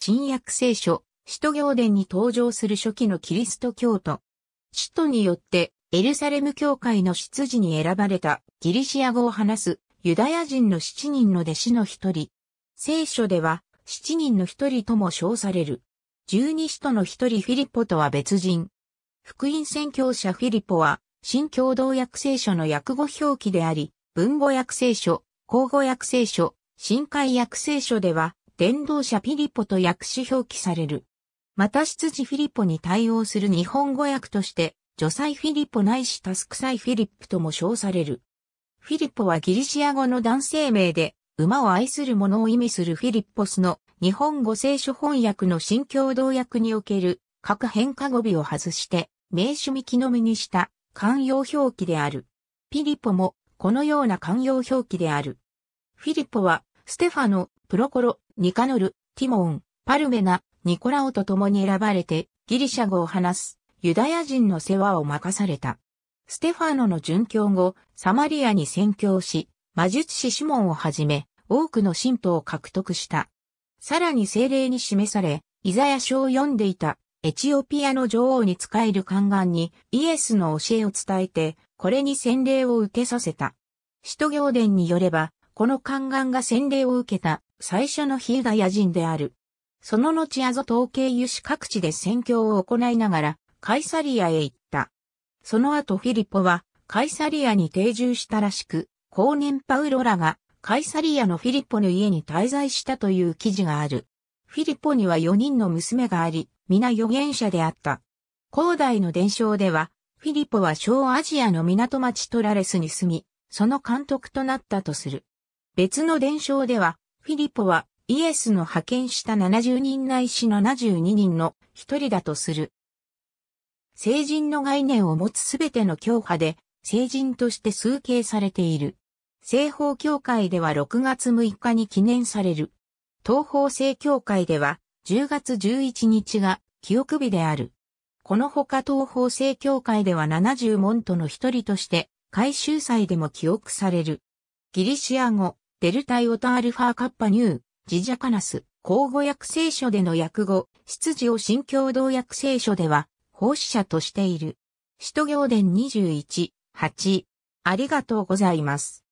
新約聖書、使徒行伝に登場する初期のキリスト教徒。使徒によってエルサレム教会の執事に選ばれたギリシア語を話すユダヤ人の七人の弟子の一人。聖書では七人の一人とも称される。十二使徒の一人フィリポとは別人。福音宣教者フィリポは新共同訳聖書の訳語表記であり、文語訳聖書、口語訳聖書、新海訳聖書では伝道者ピリポと訳し表記される。また執事フィリポに対応する日本語訳として、女祭フィリポないしタスク祭フィリップとも称される。フィリポはギリシア語の男性名で、馬を愛する者を意味するフィリッポスの日本語聖書翻訳の新共同訳における各変化語尾を外して名詞見記のみにした慣用表記である。ピリポもこのような慣用表記である。フィリポはステファノ、プロコロ、ニカノル、ティモン、パルメナ、ニコラオと共に選ばれてギリシャ語を話すユダヤ人の世話を任された。ステファーノの殉教後、サマリアに宣教し、魔術師シモンをはじめ、多くの信徒を獲得した。さらに精霊に示され、イザヤ書を読んでいたエチオピアの女王に仕える宦官にイエスの教えを伝えて、これに洗礼を受けさせた。使徒行伝によれば、この宦官が洗礼を受けた最初のヒユダヤ人である。その後アゾ統計油脂各地で宣教を行いながら、カイサリアへ行った。その後フィリポは、カイサリアに定住したらしく、後年パウロらが、カイサリアのフィリポの家に滞在したという記事がある。フィリポには4人の娘があり、皆預言者であった。広大の伝承では、フィリポは小アジアの港町トラレスに住み、その監督となったとする。別の伝承では、フィリポはイエスの派遣した70人内いし72人の一人だとする。聖人の概念を持つすべての教派で、聖人として崇敬されている。西方教会では6月6日に記念される。東方正教会では10月11日が記憶日である。このほか東方正教会では70門徒の一人として、改修祭でも記憶される。ギリシア語、デルタイオタアルファカッパニュー、ジジャカナス、交互訳聖書での訳語、執事を新共同訳聖書では、奉仕者としている。使徒行伝21、8。ありがとうございます。